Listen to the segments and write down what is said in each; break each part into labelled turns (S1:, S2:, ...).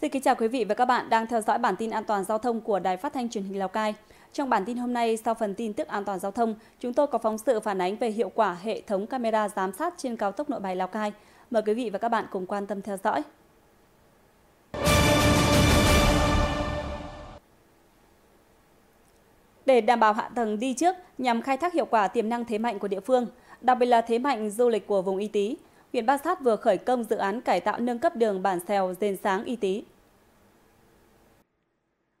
S1: Xin kính chào quý vị và các bạn đang theo dõi bản tin an toàn giao thông của Đài Phát thanh Truyền hình Lào Cai. Trong bản tin hôm nay, sau phần tin tức an toàn giao thông, chúng tôi có phóng sự phản ánh về hiệu quả hệ thống camera giám sát trên cao tốc Nội Bài Lào Cai. Mời quý vị và các bạn cùng quan tâm theo dõi. Để đảm bảo hạ tầng đi trước nhằm khai thác hiệu quả tiềm năng thế mạnh của địa phương, đặc biệt là thế mạnh du lịch của vùng y tế huyện Bát Sát vừa khởi công dự án cải tạo nâng cấp đường Bản Xèo Dền Sáng Y Tý.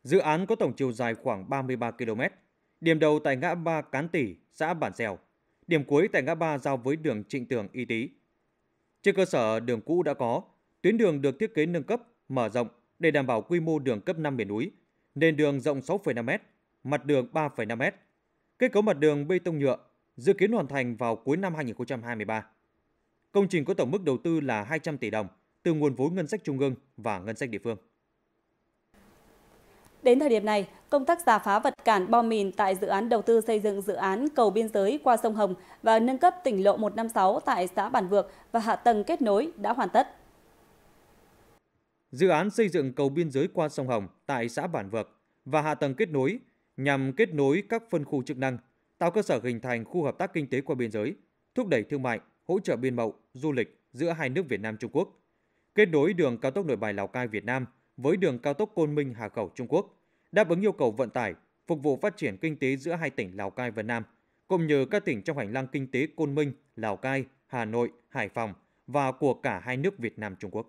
S2: Dự án có tổng chiều dài khoảng 33 km, điểm đầu tại ngã ba Cán Tỷ, xã Bản Xèo, điểm cuối tại ngã ba giao với đường Trịnh Tường Y Tý. Trên cơ sở đường cũ đã có, tuyến đường được thiết kế nâng cấp, mở rộng để đảm bảo quy mô đường cấp 5 miền núi, nền đường rộng 6,5 m, mặt đường 3,5 m. Kết cấu mặt đường bê tông nhựa dự kiến hoàn thành vào cuối năm 2023. Công trình có tổng mức đầu tư là 200 tỷ đồng từ nguồn vốn ngân sách trung ương và ngân sách địa phương.
S1: Đến thời điểm này, công tác giả phá vật cản bom mìn tại dự án đầu tư xây dựng dự án cầu biên giới qua sông Hồng và nâng cấp tỉnh lộ 156 tại xã Bản Vược và hạ tầng kết nối đã hoàn tất.
S2: Dự án xây dựng cầu biên giới qua sông Hồng tại xã Bản Vược và hạ tầng kết nối nhằm kết nối các phân khu chức năng, tạo cơ sở hình thành khu hợp tác kinh tế qua biên giới, thúc đẩy thương mại, hỗ trợ biên mậu, du lịch giữa hai nước Việt Nam Trung Quốc, kết nối đường cao tốc Nội Bài Lào Cai Việt Nam với đường cao tốc Côn Minh Hà Khẩu Trung Quốc, đáp ứng yêu cầu vận tải, phục vụ phát triển kinh tế giữa hai tỉnh Lào Cai và Nam, cũng nhờ các tỉnh trong hành lang kinh tế Côn Minh, Lào Cai, Hà Nội, Hải Phòng và của cả hai nước Việt Nam Trung Quốc.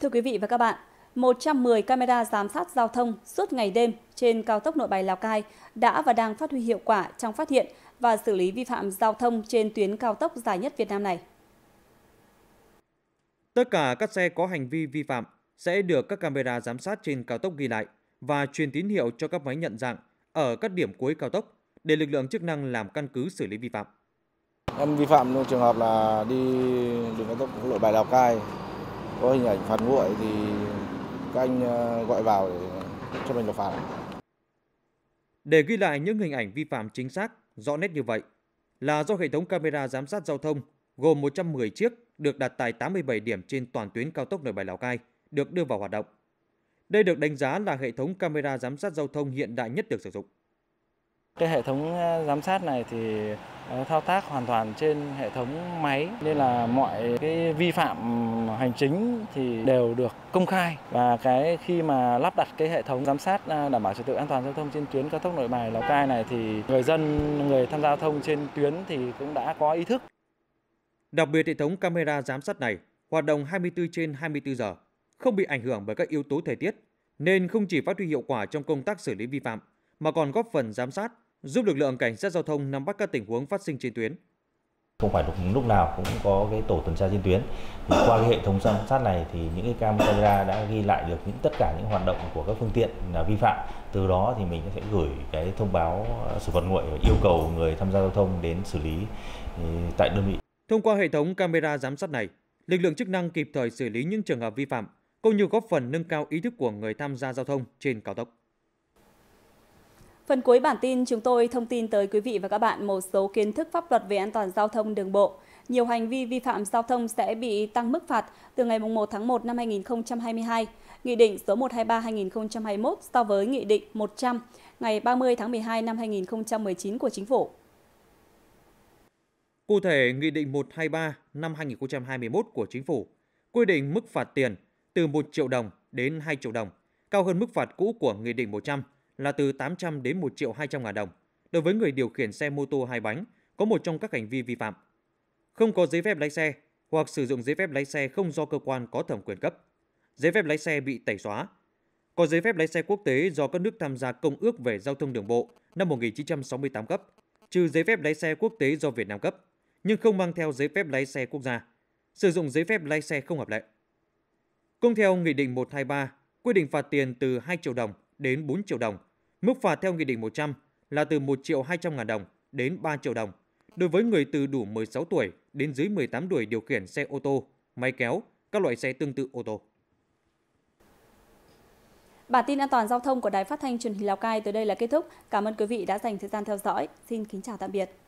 S1: Thưa quý vị và các bạn, 110 camera giám sát giao thông suốt ngày đêm trên cao tốc Nội Bài Lào Cai đã và đang phát huy hiệu quả trong phát hiện và xử lý vi phạm giao thông trên tuyến cao tốc dài nhất Việt Nam này.
S2: Tất cả các xe có hành vi vi phạm sẽ được các camera giám sát trên cao tốc ghi lại và truyền tín hiệu cho các máy nhận dạng ở các điểm cuối cao tốc để lực lượng chức năng làm căn cứ xử lý vi phạm.
S1: Em vi phạm trong trường hợp là đi đường cao tốc nội Bài Lào Cai có hình ảnh phạt nguội thì các anh ờ, gọi vào để chấp hành lập phạt.
S2: Để ghi lại những hình ảnh vi phạm chính xác, rõ nét như vậy là do hệ thống camera giám sát giao thông gồm 110 chiếc được đặt tại 87 điểm trên toàn tuyến cao tốc Nội Bài Lào Cai được đưa vào hoạt động. Đây được đánh giá là hệ thống camera giám sát giao thông hiện đại nhất được sử dụng. Cái hệ thống ờ, giám sát này thì ờ, thao tác hoàn toàn trên hệ thống máy nên là mọi cái vi phạm hành chính thì đều được công khai và cái khi mà lắp đặt cái hệ thống giám sát ờ, đảm bảo trật tự an toàn giao thông trên tuyến cao tốc Nội Bài Lào Cai này thì người dân người tham gia giao thông trên tuyến thì cũng đã có ý thức. Đặc biệt hệ thống camera giám sát này hoạt động 24 trên 24 giờ, không bị ảnh hưởng bởi các yếu tố thời tiết nên không chỉ phát huy hiệu quả trong công tác xử lý vi phạm mà còn góp phần giám sát giúp lực lượng cảnh sát giao thông nắm bắt các tình huống phát sinh trên tuyến. Không phải lúc, lúc nào cũng có cái tổ tuần tra trên tuyến. Thì qua cái hệ thống giám sát này thì những cái camera đã ghi lại được những tất cả những hoạt động của các phương tiện là vi phạm. Từ đó thì mình sẽ gửi cái thông báo à, xử phạt nguội và yêu cầu người tham gia giao thông đến xử lý ừ, tại đơn vị. Thông qua hệ thống camera giám sát này, lực lượng chức năng kịp thời xử lý những trường hợp vi phạm, cũng như góp phần nâng cao ý thức của người tham gia giao thông trên cao tốc.
S1: Phần cuối bản tin chúng tôi thông tin tới quý vị và các bạn một số kiến thức pháp luật về an toàn giao thông đường bộ. Nhiều hành vi vi phạm giao thông sẽ bị tăng mức phạt từ ngày 1 tháng 1 năm 2022, Nghị định số 123-2021 so với Nghị định 100 ngày 30 tháng 12 năm 2019 của Chính phủ.
S2: Cụ thể, Nghị định 123 năm 2021 của Chính phủ quy định mức phạt tiền từ 1 triệu đồng đến 2 triệu đồng, cao hơn mức phạt cũ của Nghị định 100 là từ 800 đến 1 triệu 200 ngàn đồng. Đối với người điều khiển xe mô tô hai bánh có một trong các hành vi vi phạm. Không có giấy phép lái xe hoặc sử dụng giấy phép lái xe không do cơ quan có thẩm quyền cấp. Giấy phép lái xe bị tẩy xóa. Có giấy phép lái xe quốc tế do các nước tham gia Công ước về Giao thông Đường bộ năm 1968 cấp, trừ giấy phép lái xe quốc tế do Việt Nam cấp, nhưng không mang theo giấy phép lái xe quốc gia. Sử dụng giấy phép lái xe không hợp lệ. Công theo Nghị định 123, quy định phạt tiền từ 2 triệu đồng đến 4 triệu đồng. Mức phạt theo Nghị định 100 là từ 1 triệu 200 ngàn đồng đến 3 triệu đồng. Đối với người từ đủ 16 tuổi đến dưới 18 tuổi điều khiển xe ô tô, máy kéo, các loại xe tương tự ô tô.
S1: Bản tin an toàn giao thông của Đài Phát thanh truyền hình Lào Cai tới đây là kết thúc. Cảm ơn quý vị đã dành thời gian theo dõi. Xin kính chào tạm biệt.